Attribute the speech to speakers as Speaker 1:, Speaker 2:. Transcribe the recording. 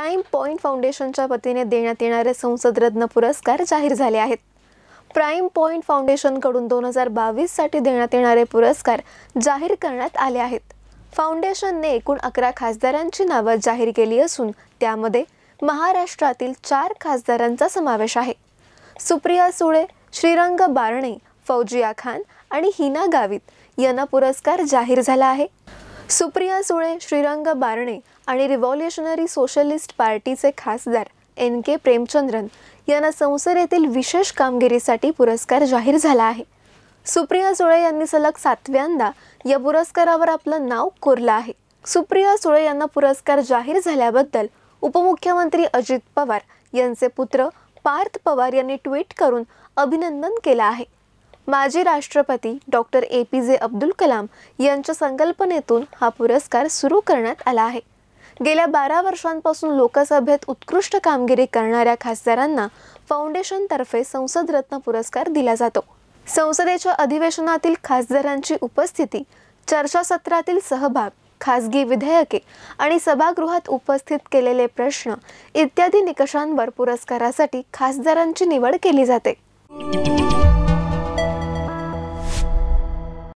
Speaker 1: prime point फाउंडेशनच्या वतीने देण्यात येणारे रत्न पुरस्कार जाहीर झाले आहेत प्राईम पॉईंट फाउंडेशनकडून दोन हजार बावीससाठी देण्यात येणारे पुरस्कार जाहीर करण्यात आले आहेत फाउंडेशनने एकूण अकरा खासदारांची नावं जाहीर केली असून त्यामध्ये महाराष्ट्रातील चार खासदारांचा समावेश आहे सुप्रिया सुळे श्रीरंग बारणे फौजिया खान आणि हिना गावित यांना पुरस्कार जाहीर झाला आहे सुप्रिया सुळे श्रीरंग बारणे आणि रिव्हॉल्युशनरी सोशलिस्ट पार्टीचे खासदार एन के प्रेमचंद्रन यांना संसदेतील विशेष कामगिरीसाठी पुरस्कार जाहीर झाला आहे सुप्रिया सुळे यांनी सलग सातव्यांदा या पुरस्कारावर आपलं नाव कोरलं आहे सुप्रिया सुळे यांना पुरस्कार जाहीर झाल्याबद्दल उपमुख्यमंत्री अजित पवार यांचे पुत्र पार्थ पवार यांनी ट्विट करून अभिनंदन केलं आहे माजी राष्ट्रपती डॉक्टर ए पी जे अब्दुल कलाम यांच्या संकल्पनेतून हा पुरस्कार सुरू करण्यात आला आहे गेल्या बारा वर्षांपासून लोकसभेत उत्कृष्ट कामगिरी करणाऱ्या खासदारांना फाउंडेशनतर्फे रत्न पुरस्कार दिला जातो संसदेच्या अधिवेशनातील खासदारांची उपस्थिती चर्चासत्रातील सहभाग खासगी विधेयके आणि सभागृहात उपस्थित केलेले प्रश्न इत्यादी निकषांवर पुरस्कारासाठी खासदारांची निवड केली जाते